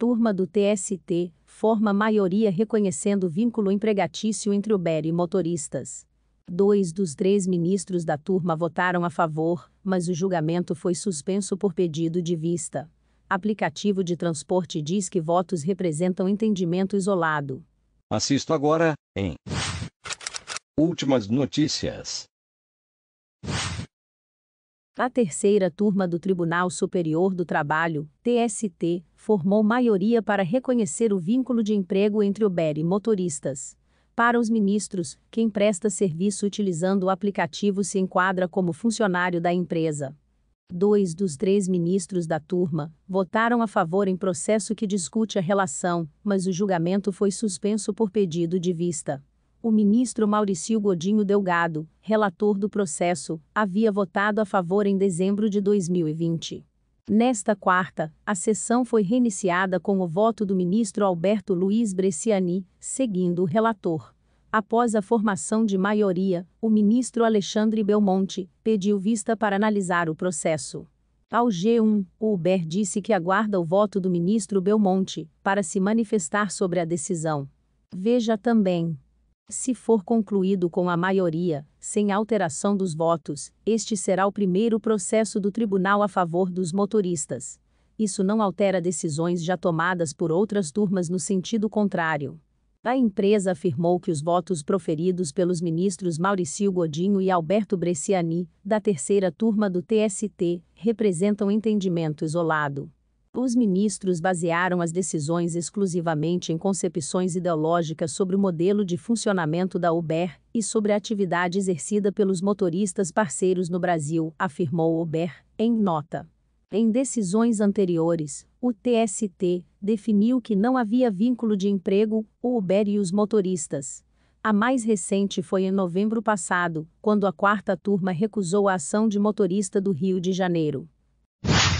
turma do TST forma maioria reconhecendo vínculo empregatício entre Uber e motoristas. Dois dos três ministros da turma votaram a favor, mas o julgamento foi suspenso por pedido de vista. Aplicativo de transporte diz que votos representam entendimento isolado. Assisto agora, em Últimas notícias. A terceira turma do Tribunal Superior do Trabalho, TST, formou maioria para reconhecer o vínculo de emprego entre Uber e motoristas. Para os ministros, quem presta serviço utilizando o aplicativo se enquadra como funcionário da empresa. Dois dos três ministros da turma votaram a favor em processo que discute a relação, mas o julgamento foi suspenso por pedido de vista. O ministro Maurício Godinho Delgado, relator do processo, havia votado a favor em dezembro de 2020. Nesta quarta, a sessão foi reiniciada com o voto do ministro Alberto Luiz Bresciani, seguindo o relator. Após a formação de maioria, o ministro Alexandre Belmonte pediu vista para analisar o processo. Ao G1, o Uber disse que aguarda o voto do ministro Belmonte para se manifestar sobre a decisão. Veja também. Se for concluído com a maioria, sem alteração dos votos, este será o primeiro processo do tribunal a favor dos motoristas. Isso não altera decisões já tomadas por outras turmas no sentido contrário. A empresa afirmou que os votos proferidos pelos ministros Maurício Godinho e Alberto Bresciani, da terceira turma do TST, representam entendimento isolado. Os ministros basearam as decisões exclusivamente em concepções ideológicas sobre o modelo de funcionamento da Uber e sobre a atividade exercida pelos motoristas parceiros no Brasil, afirmou Uber, em nota. Em decisões anteriores, o TST definiu que não havia vínculo de emprego, o Uber e os motoristas. A mais recente foi em novembro passado, quando a quarta turma recusou a ação de motorista do Rio de Janeiro